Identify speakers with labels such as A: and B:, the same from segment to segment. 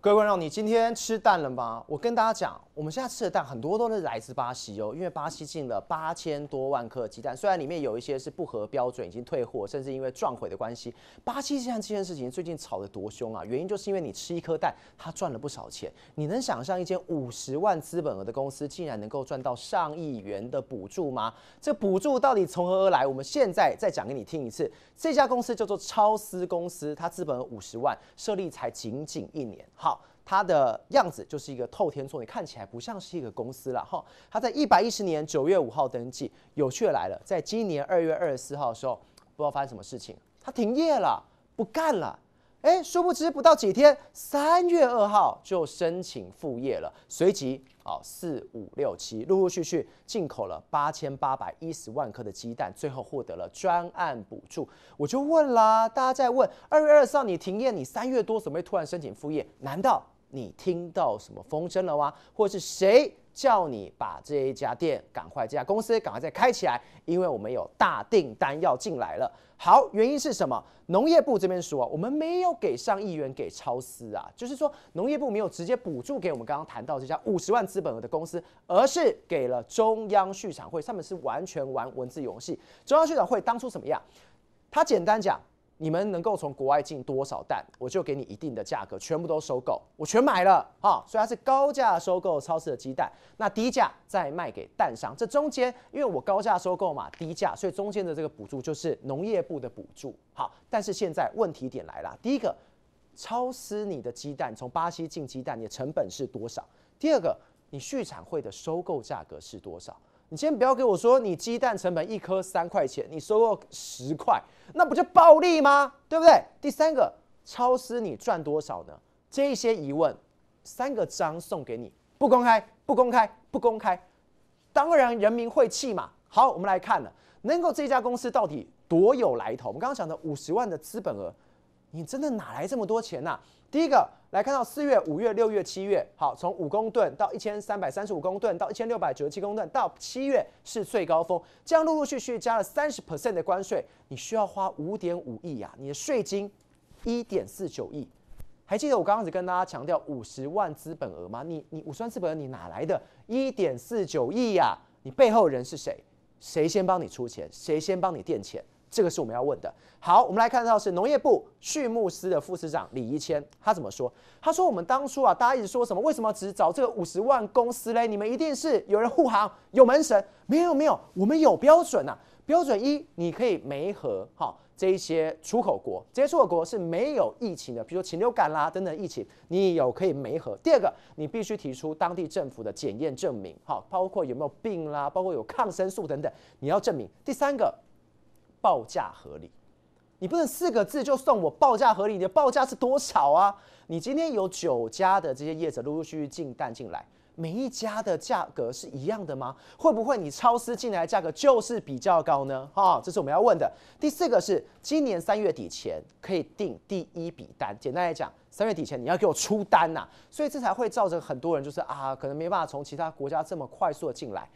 A: 各位观众，你今天吃蛋了吗？我跟大家讲，我们现在吃的蛋很多都是来自巴西哦，因为巴西进了八千多万颗鸡蛋，虽然里面有一些是不合标准，已经退货，甚至因为撞毁的关系，巴西鸡蛋这件事情最近炒得多凶啊！原因就是因为你吃一颗蛋，它赚了不少钱。你能想象一间五十万资本额的公司，竟然能够赚到上亿元的补助吗？这补助到底从何而来？我们现在再讲给你听一次，这家公司叫做超思公司，它资本额五十万，设立才仅仅一年。好。它的样子就是一个透天厝，你看起来不像是一个公司了哈。它在一百一十年九月五号登记，有趣的来了，在今年二月二十四号的时候，不知道发生什么事情，它停业了，不干了。哎，殊不知不到几天，三月二号就申请复业了，随即哦四五六七，陆陆续续进口了八千八百一十万颗的鸡蛋，最后获得了专案补助。我就问啦，大家在问二月二十四号你停业，你三月多怎么会突然申请复业？难道？你听到什么风声了吗？或是谁叫你把这一家店赶快、这家公司赶快再开起来？因为我们有大订单要进来了。好，原因是什么？农业部这边说，我们没有给上亿元给超司啊，就是说农业部没有直接补助给我们刚刚谈到这家五十万资本额的公司，而是给了中央畜产会。上面是完全玩文字游戏。中央畜产会当初怎么样？他简单讲。你们能够从国外进多少蛋，我就给你一定的价格，全部都收购，我全买了，哈，所以它是高价收购超市的鸡蛋，那低价再卖给蛋商，这中间因为我高价收购嘛，低价，所以中间的这个补助就是农业部的补助，好，但是现在问题点来了，第一个，超市你的鸡蛋从巴西进鸡蛋，你的成本是多少？第二个，你畜产会的收购价格是多少？你先不要跟我说，你鸡蛋成本一颗三块钱，你收购十块，那不就暴利吗？对不对？第三个，超市你赚多少呢？这些疑问，三个章送给你，不公开，不公开，不公开。当然人民会气嘛。好，我们来看了，能够这家公司到底多有来头？我们刚刚讲的五十万的资本额。你真的哪来这么多钱呐？第一个来看到四月、五月、六月、七月，好，从五公吨到一千三百三十五公吨，到一千六百九十七公吨，到七月是最高峰。这样陆陆续续加了三十 percent 的关税，你需要花五点五亿呀，你的税金一点四九亿。还记得我刚开始跟大家强调五十万资本额吗？你你五十万资本额你哪来的？一点四九亿呀，你背后人是谁？谁先帮你出钱？谁先帮你垫钱？这个是我们要问的。好，我们来看到是农业部畜牧司的副司长李一谦，他怎么说？他说：“我们当初啊，大家一直说什么？为什么只找这个五十万公司嘞？你们一定是有人护航，有门神？没有没有，我们有标准呐。标准一，你可以没合哈这些出口国，这些出口国是没有疫情的，比如说禽流感啦等等疫情，你有可以没合。第二个，你必须提出当地政府的检验证明，哈，包括有没有病啦，包括有抗生素等等，你要证明。第三个。”报价合理，你不能四个字就算我报价合理。你的报价是多少啊？你今天有九家的这些业者陆陆续续进单进来，每一家的价格是一样的吗？会不会你超市进来的价格就是比较高呢？哈，这是我们要问的。第四个是，今年三月底前可以订第一笔单。简单来讲，三月底前你要给我出单呐，所以这才会造成很多人就是啊，可能没办法从其他国家这么快速的进来。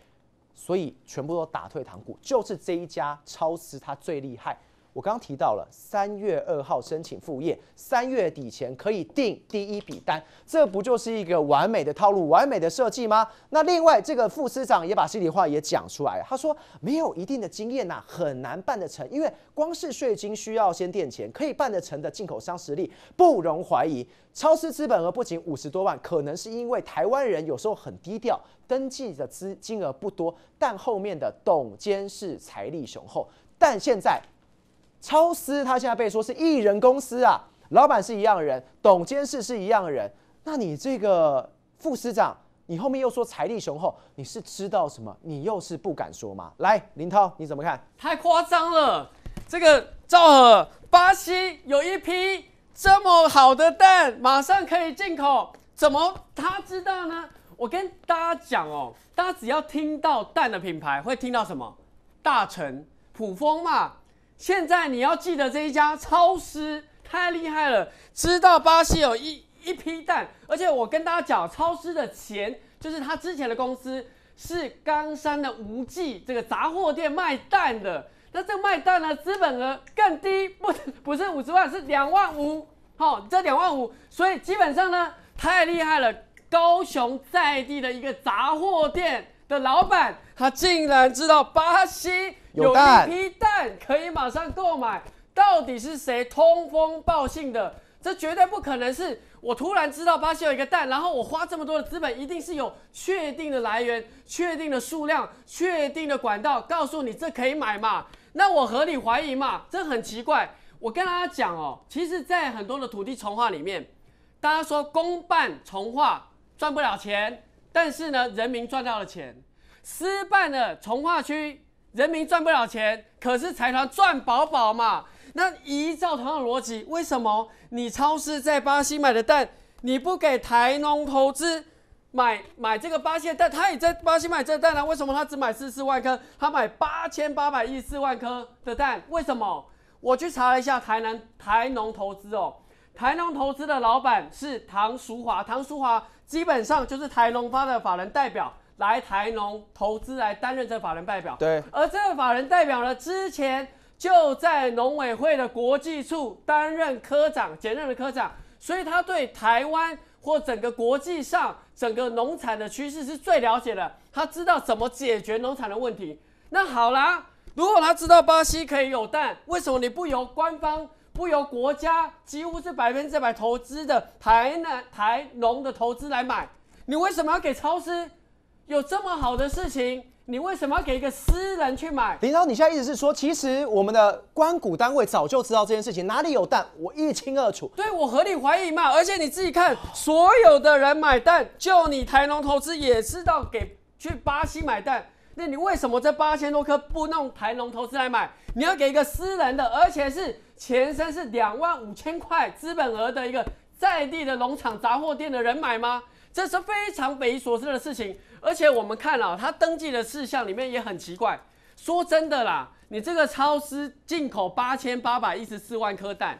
A: 所以全部都打退堂鼓，就是这一家超市它最厉害。我刚刚提到了三月二号申请副业，三月底前可以定第一笔单，这不就是一个完美的套路、完美的设计吗？那另外，这个副司长也把心里话也讲出来，他说没有一定的经验呐，很难办得成，因为光是税金需要先垫钱，可以办得成的进口商实力不容怀疑，超市资本额不仅五十多万，可能是因为台湾人有时候很低调，登记的资金额不多，但后面的董监是财力雄厚，但现在。超司他现在被说是艺人公司啊，老板是一样人，董监事是一样人。那你这个副司长，你后面又说财力雄厚，你是知道什么？你又是不敢说吗？来，林涛你怎么看？
B: 太夸张了！这个赵尔巴西有一批这么好的蛋，马上可以进口，怎么他知道呢？我跟大家讲哦，大家只要听到蛋的品牌，会听到什么？大成、普丰嘛。现在你要记得这一家超市太厉害了，知道巴西有一一批蛋，而且我跟大家讲，超市的钱就是他之前的公司是冈山的无记这个杂货店卖蛋的，那这卖蛋的资本额更低，不不是五十万，是两万五，好，这两万五，所以基本上呢，太厉害了。高雄在地的一个杂货店的老板，他竟然知道巴西有一批蛋可以马上购买，到底是谁通风报信的？这绝对不可能是我突然知道巴西有一个蛋，然后我花这么多的资本，一定是有确定的来源、确定的数量、确定的管道告诉你这可以买嘛？那我合理怀疑嘛？这很奇怪。我跟大家讲哦，其实，在很多的土地重化里面，大家说公办重化赚不了钱，但是呢，人民赚到了钱。失败了，从化区人民赚不了钱，可是财团赚饱饱嘛。那依照同样的逻辑，为什么你超市在巴西买的蛋，你不给台农投资买买这个巴西的蛋，他也在巴西买这蛋啊？为什么他只买四四万颗，他买八千八百亿四万颗的蛋？为什么？我去查了一下台南台农投资哦，台农投资的老板是唐淑华，唐淑华。基本上就是台农发的法人代表来台农投资来担任这个法人代表，对。而这个法人代表呢，之前就在农委会的国际处担任科长，兼任的科长，所以他对台湾或整个国际上整个农产的趋势是最了解的。他知道怎么解决农产的问题。那好啦，如果他知道巴西可以有蛋，为什么你不由官方？不由国家几乎是百分之百投资的台南台农的投资来买，你为什么要给超市？有这么好的事情，你为什么要给一个私人去买？
A: 林超，你现在意思是说，其实我们的关股单位早就知道这件事情，哪里有蛋我一清二楚。
B: 对，我合理怀疑嘛，而且你自己看，所有的人买蛋，就你台农投资也知道给去巴西买蛋。那你为什么这八千多颗不弄台龙投资来买？你要给一个私人的，而且是前身是两万五千块资本额的一个在地的农场杂货店的人买吗？这是非常匪夷所思的事情。而且我们看啊，他登记的事项里面也很奇怪。说真的啦，你这个超市进口八千八百一十四万颗蛋，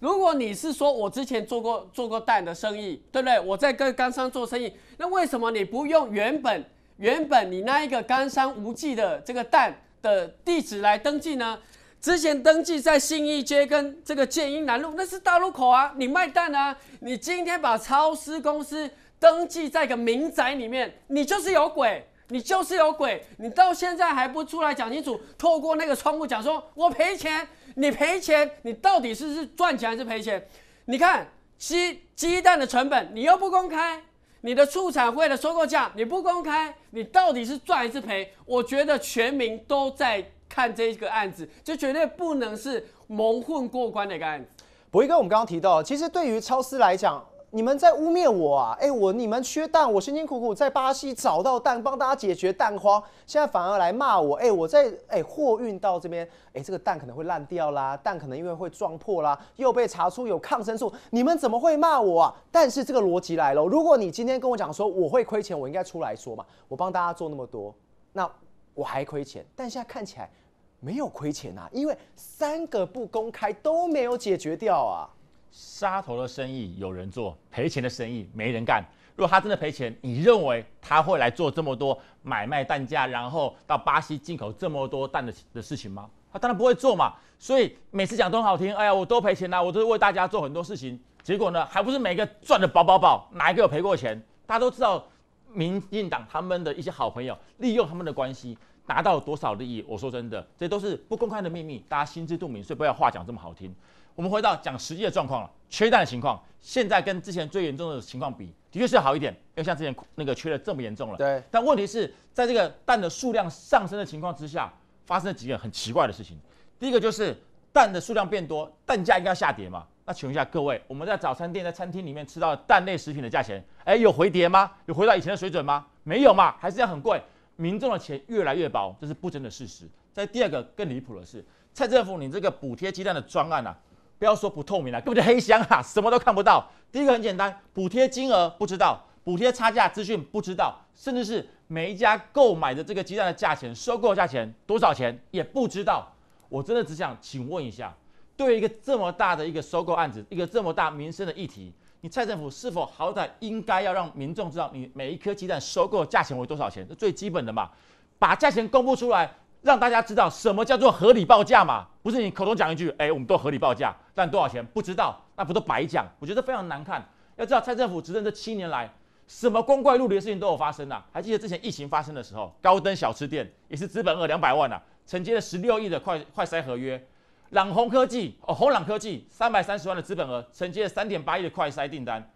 B: 如果你是说我之前做过做过蛋的生意，对不对？我在跟干商做生意，那为什么你不用原本？原本你那一个冈山无忌的这个蛋的地址来登记呢？之前登记在信义街跟这个建英南路，那是大路口啊。你卖蛋啊，你今天把超市公司登记在一个民宅里面，你就是有鬼，你就是有鬼。你到现在还不出来讲清楚，透过那个窗户讲说，我赔钱，你赔钱，你到底是是赚钱还是赔钱？你看，鸡鸡蛋的成本你又不公开。你的畜产会的收购价你不公开，你到底是赚还是赔？我觉得全民都在看这个案子，这绝对不能是蒙混过关的一个案子。
A: 博一哥，我们刚刚提到，其实对于超市来讲。你们在污蔑我啊！哎，我你们缺蛋，我辛辛苦苦在巴西找到蛋，帮大家解决蛋荒，现在反而来骂我。哎，我在哎货运到这边，哎这个蛋可能会烂掉啦，蛋可能因为会撞破啦，又被查出有抗生素，你们怎么会骂我啊？但是这个逻辑来了，如果你今天跟我讲说我会亏钱，我应该出来说嘛，我帮大家做那么多，那我还亏钱，但现在看起来没有亏钱啊，因为三个不公开都没有解决掉啊。
C: 杀头的生意有人做，赔钱的生意没人干。如果他真的赔钱，你认为他会来做这么多买卖蛋价，然后到巴西进口这么多蛋的的事情吗？他当然不会做嘛。所以每次讲都很好听，哎呀，我都赔钱啦，我都是为大家做很多事情。结果呢，还不是每个赚的饱饱饱，哪一个有赔过钱？大家都知道，民进党他们的一些好朋友利用他们的关系拿到多少利益。我说真的，这都是不公开的秘密，大家心知肚明，所以不要话讲这么好听。我们回到讲实际的状况了，缺蛋的情况，现在跟之前最严重的情况比，的确是好一点，不像之前那个缺的这么严重了。对。但问题是，在这个蛋的数量上升的情况之下，发生了几个很奇怪的事情。第一个就是蛋的数量变多，蛋价应该下跌嘛？那请问一下各位，我们在早餐店、在餐厅里面吃到蛋类食品的价钱，哎，有回跌吗？有回到以前的水准吗？没有嘛，还是这样很贵。民众的钱越来越薄，这是不争的事实。在第二个更离谱的是，蔡政府你这个补贴鸡蛋的专案啊。不要说不透明了，根本就黑箱啊，什么都看不到。第一个很简单，补贴金额不知道，补贴差价资讯不知道，甚至是每一家购买的这个鸡蛋的价钱，收购价钱多少钱也不知道。我真的只想请问一下，对于一个这么大的一个收购案子，一个这么大民生的议题，你蔡政府是否好歹应该要让民众知道，你每一颗鸡蛋收购价钱为多少钱？这最基本的嘛，把价钱公布出来。让大家知道什么叫做合理报价嘛？不是你口头讲一句，哎，我们都合理报价，但多少钱不知道，那不都白讲？我觉得非常难看。要知道，蔡政府执政这七年来，什么光怪陆离的事情都有发生啊！还记得之前疫情发生的时候，高登小吃店也是资本额两百万啊，承接了十六亿的快快筛合约。朗虹科技哦，红朗科技三百三十万的资本额，承接了三点八亿的快筛订单。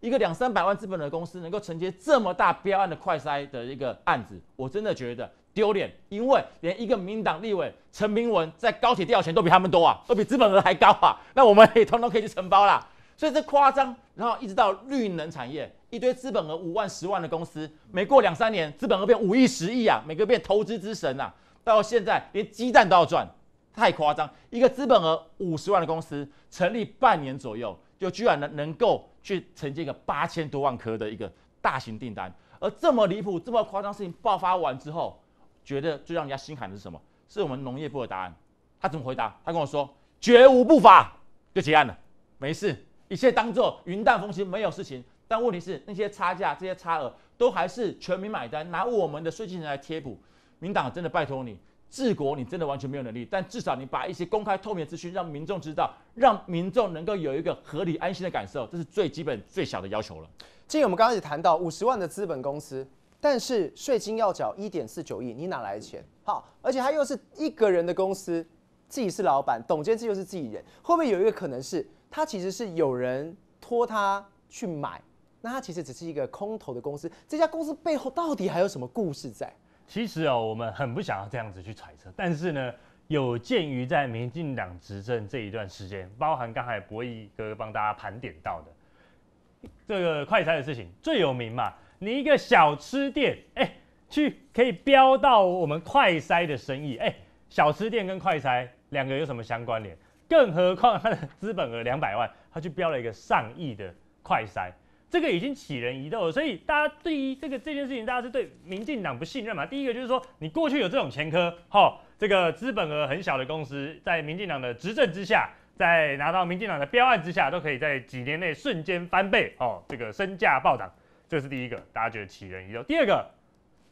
C: 一个两三百万资本的公司，能够承接这么大标案的快筛的一个案子，我真的觉得。丢脸，因为连一个民党立委陈明文在高铁掉钱都比他们多啊，都比资本额还高啊，那我们也通通可以去承包啦。所以这夸张，然后一直到绿能产业，一堆资本额五万、十万的公司，每过两三年，资本额变五亿、十亿啊，每个变投资之神呐。到现在连鸡蛋都要赚，太夸张。一个资本额五十万的公司成立半年左右，就居然能能够去承接一个八千多万颗的一个大型订单，而这么离谱、这么夸张事情爆发完之后。觉得最让人家心寒的是什么？是我们农业部的答案。他怎么回答？他跟我说绝无不法，就结案了，没事，一切当做云淡风轻，没有事情。但问题是那些差价、这些差额都还是全民买单，拿我们的税金人来贴补。民党真的拜托你治国，你真的完全没有能力。但至少你把一些公开透明资讯让民众知道，让民众能够有一个合理安心的感受，这是最基本、最小的要求了。
A: 既然我们刚开始谈到五十万的资本公司。但是税金要缴一点四九亿，你哪来的钱？好，而且他又是一个人的公司，自己是老板，董监事又是自己人。不面有一个可能是他其实是有人托他去买，那他其实只是一个空头的公司。这家公司背后到底还有什么故事在？
D: 其实哦，我们很不想要这样子去揣测，但是呢，有鉴于在民进党执政这一段时间，包含刚才博弈哥哥帮大家盘点到的这个快餐的事情，最有名嘛。你一个小吃店，哎，去可以标到我们快筛的生意，哎，小吃店跟快筛两个有什么相关联？更何况他的资本额两百万，他去标了一个上亿的快筛，这个已经起人疑窦。所以大家对于这个这件事情，大家是对民进党不信任嘛？第一个就是说，你过去有这种前科，哈，这个资本额很小的公司在民进党的执政之下，在拿到民进党的标案之下，都可以在几年内瞬间翻倍，哦，这个身价暴涨。这是第一个，大家觉得奇人异肉。第二个，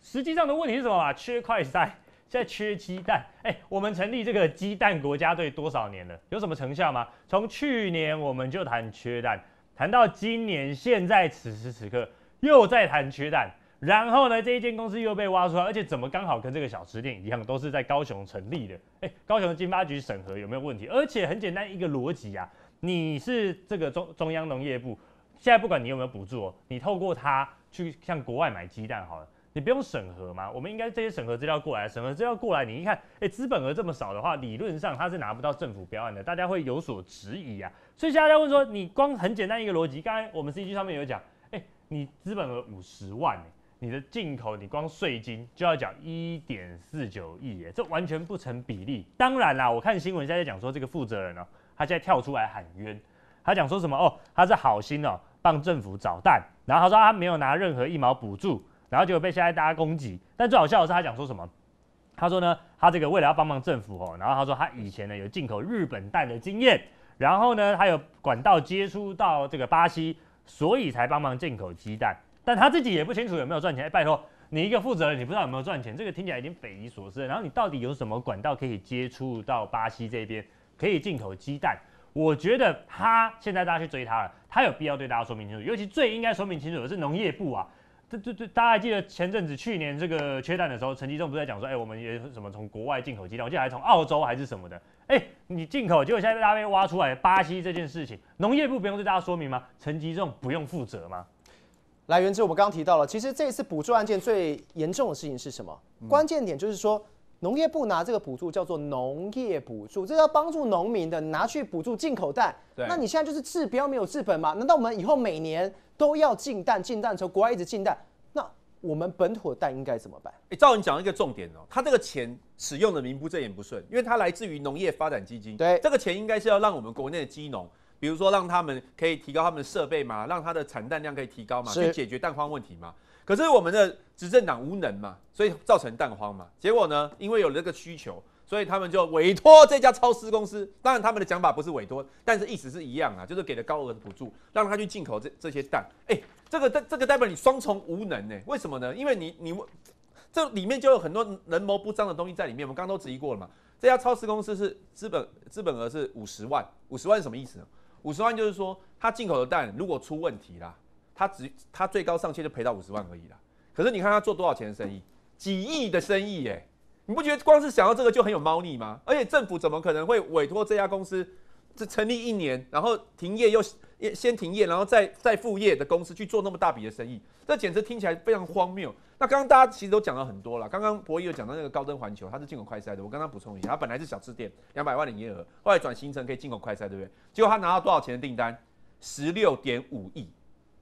D: 实际上的问题是什么啊？缺快菜，现在缺鸡蛋。哎，我们成立这个鸡蛋国家队多少年了？有什么成效吗？从去年我们就谈缺蛋，谈到今年，现在此时此刻又在谈缺蛋。然后呢，这一间公司又被挖出来，而且怎么刚好跟这个小吃店一样，都是在高雄成立的？哎，高雄的经发局审核有没有问题？而且很简单一个逻辑啊，你是这个中中央农业部。现在不管你有没有补助，你透过它去向国外买鸡蛋好了，你不用审核吗？我们应该这些审核资料过来，审核资料过来，你一看，哎，资本额这么少的话，理论上他是拿不到政府标案的，大家会有所质疑啊。所以现在在问说，你光很简单一个逻辑，刚才我们 CG 上面有讲，哎，你资本额五十万，你的进口你光税金就要缴一点四九亿耶，这完全不成比例。当然啦，我看新闻现在讲说这个负责人哦，他现在跳出来喊冤，他讲说什么哦，他是好心哦。帮政府找蛋，然后他说他没有拿任何一毛补助，然后就被现在大家攻击。但最好笑的是他讲说什么？他说呢，他这个为了要帮忙政府哦，然后他说他以前呢有进口日本蛋的经验，然后呢还有管道接触到这个巴西，所以才帮忙进口鸡蛋。但他自己也不清楚有没有赚钱。哎，拜托你一个负责人，你不知道有没有赚钱，这个听起来已经匪夷所思。然后你到底有什么管道可以接触到巴西这边可以进口鸡蛋？我觉得他现在大家去追他了，他有必要对大家说明清楚。尤其最应该说明清楚的是农业部啊，这这这，大家还记得前阵子去年这个缺蛋的时候，陈吉仲不是在讲说，哎，我们也什么从国外进口鸡蛋，我记得还从澳洲还是什么的，哎，你进口，结果现在被大家挖出来巴西这件事情，农业部不用对大家说明吗？陈吉仲不用负责吗？
A: 来，源志，我们刚刚提到了，其实这一次补助案件最严重的事情是什么？关键点就是说。农业部拿这个补助叫做农业补助，这是要帮助农民的，拿去补助进口蛋。那你现在就是治标没有治本嘛？难道我们以后每年都要进蛋、进蛋，从国外一直进蛋？那我们本土的蛋应该怎么办？
E: 哎，赵，你讲一个重点哦，他这个钱使用的名不正言不顺，因为它来自于农业发展基金。对，这个钱应该是要让我们国内的鸡农，比如说让他们可以提高他们的设备嘛，让他的产蛋量可以提高嘛，去解决蛋荒问题嘛。可是我们的执政党无能嘛，所以造成蛋荒嘛。结果呢，因为有这个需求，所以他们就委托这家超市公司。当然，他们的讲法不是委托，但是意思是一样啊，就是给了高额的补助，让他去进口这这些蛋。哎，这个这这个代表你双重无能呢？为什么呢？因为你你这里面就有很多人谋不臧的东西在里面。我们刚刚都质疑过了嘛，这家超市公司是资本资本额是五十万，五十万是什么意思呢？五十万就是说他进口的蛋如果出问题啦。他只他最高上限就赔到五十万而已啦。可是你看他做多少钱的生意？几亿的生意耶！你不觉得光是想到这个就很有猫腻吗？而且政府怎么可能会委托这家公司？这成立一年，然后停业又先停业，然后再再复业的公司去做那么大笔的生意？这简直听起来非常荒谬。那刚刚大家其实都讲了很多了。刚刚博弈有讲到那个高登环球，它是进口快餐的。我刚刚补充一下，它本来是小吃店，两百万的营业额，后来转型成可以进口快餐，对不对？结果他拿到多少钱的订单？十六点五亿。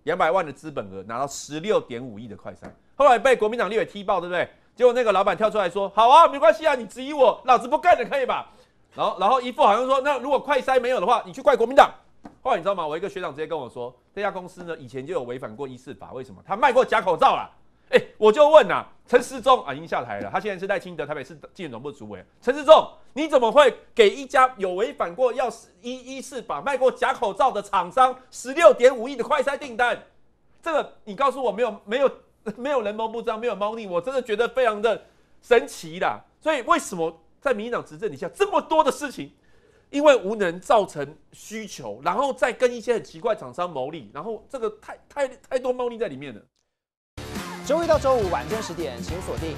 E: 两百万的资本额拿到十六点五亿的快筛，后来被国民党立委踢爆，对不对？结果那个老板跳出来说：“好啊，没关系啊，你质疑我，老子不干了，可以吧？”然后，然后一副好像说：“那如果快筛没有的话，你去怪国民党。”后来你知道吗？我一个学长直接跟我说：“这家公司呢，以前就有违反过一次法，为什么？他卖过假口罩了。”我就问啊，陈世忠啊，已经下台了，他现在是在清德台北市纪者团部主委。陈世忠，你怎么会给一家有违反过，要一一是把卖过假口罩的厂商十六点五亿的快筛订单？这个你告诉我没有没有 没有人谋不张，没有猫腻，我真的觉得非常的神奇啦。所以为什么在民进党执政底下这么多的事情，因为无能造成需求，然后再跟一些很奇怪厂商牟利，然后这个太太太多猫腻在里面了。周一到周五晚间十点，请锁定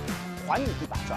E: 《还你一把抓》。